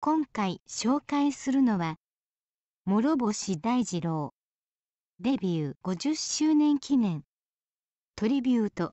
今回紹介するのは諸星大二郎デビュー50周年記念トリビュート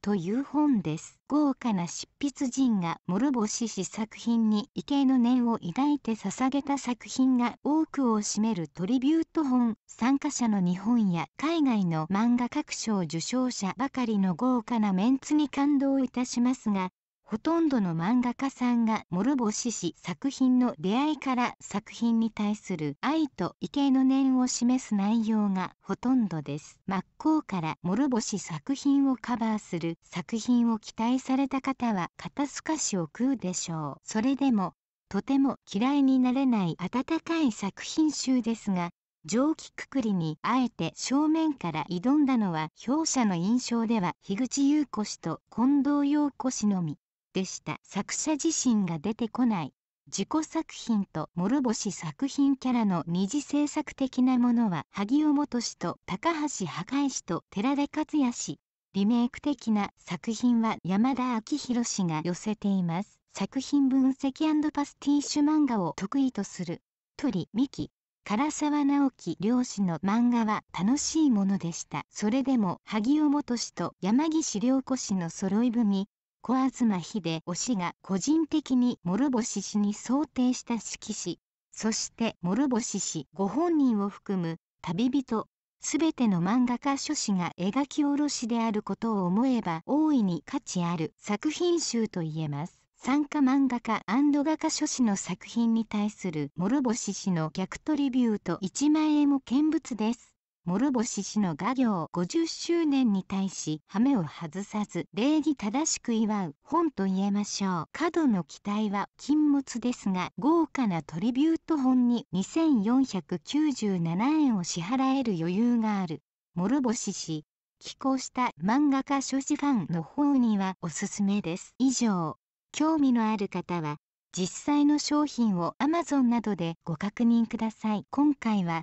という本です豪華な執筆陣が諸星氏作品に畏敬の念を抱いて捧げた作品が多くを占めるトリビュート本参加者の日本や海外の漫画各賞受賞者ばかりの豪華なメンツに感動いたしますがほとんどの漫画家さんが諸星氏作品の出会いから作品に対する愛と畏敬の念を示す内容がほとんどです。真っ向から諸星作品をカバーする作品を期待された方は肩透かしを食うでしょう。それでも、とても嫌いになれない温かい作品集ですが、蒸気くくりにあえて正面から挑んだのは表者の印象では樋口優子氏と近藤陽子氏のみ。でした作者自身が出てこない自己作品と諸星作品キャラの二次制作的なものは萩尾元氏と高橋墓石と寺田克也氏リメイク的な作品は山田昭弘氏が寄せています作品分析パスティッシュ漫画を得意とする鳥美木唐沢直樹漁師の漫画は楽しいものでしたそれでも萩尾元氏と山岸涼子氏の揃い踏み小東秀推しが個人的に諸星氏に想定した色紙、そして諸星氏ご本人を含む旅人、全ての漫画家諸氏が描き下ろしであることを思えば大いに価値ある作品集と言えます。参加漫画家画家諸氏の作品に対する諸星氏の逆トリビュート1万円も見物です。諸星氏の画業50周年に対しハメを外さず礼儀正しく祝う本と言えましょう過度の期待は禁物ですが豪華なトリビュート本に2497円を支払える余裕がある諸星氏寄稿した漫画家諸士ファンの方にはおすすめです以上興味のある方は実際の商品を Amazon などでご確認ください今回は